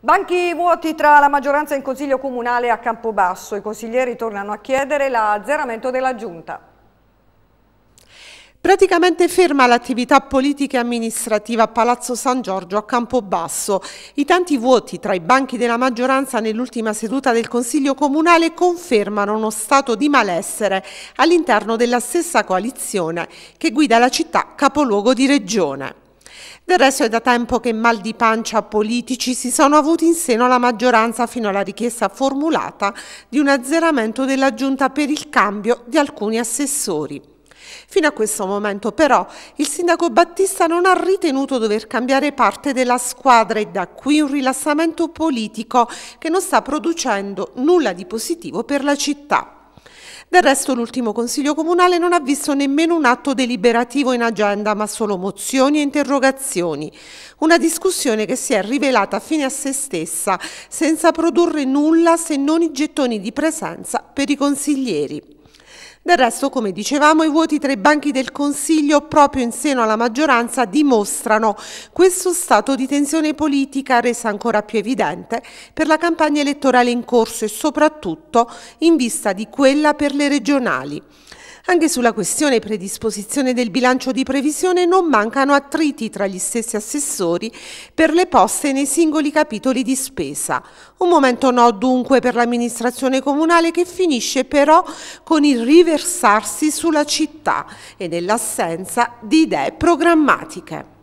Banchi vuoti tra la maggioranza in Consiglio Comunale a Campobasso. I consiglieri tornano a chiedere l'azzeramento della Giunta. Praticamente ferma l'attività politica e amministrativa a Palazzo San Giorgio a Campobasso. I tanti vuoti tra i banchi della maggioranza nell'ultima seduta del Consiglio Comunale confermano uno stato di malessere all'interno della stessa coalizione che guida la città capoluogo di regione. Del resto è da tempo che mal di pancia politici si sono avuti in seno la maggioranza fino alla richiesta formulata di un azzeramento della giunta per il cambio di alcuni assessori. Fino a questo momento però il sindaco Battista non ha ritenuto dover cambiare parte della squadra e da qui un rilassamento politico che non sta producendo nulla di positivo per la città. Del resto l'ultimo Consiglio Comunale non ha visto nemmeno un atto deliberativo in agenda, ma solo mozioni e interrogazioni. Una discussione che si è rivelata fine a se stessa, senza produrre nulla se non i gettoni di presenza per i consiglieri. Del resto, come dicevamo, i vuoti tra i banchi del Consiglio proprio in seno alla maggioranza dimostrano questo stato di tensione politica resa ancora più evidente per la campagna elettorale in corso e soprattutto in vista di quella per le regionali. Anche sulla questione predisposizione del bilancio di previsione non mancano attriti tra gli stessi assessori per le poste nei singoli capitoli di spesa. Un momento no dunque per l'amministrazione comunale che finisce però con il riversarsi sulla città e nell'assenza di idee programmatiche.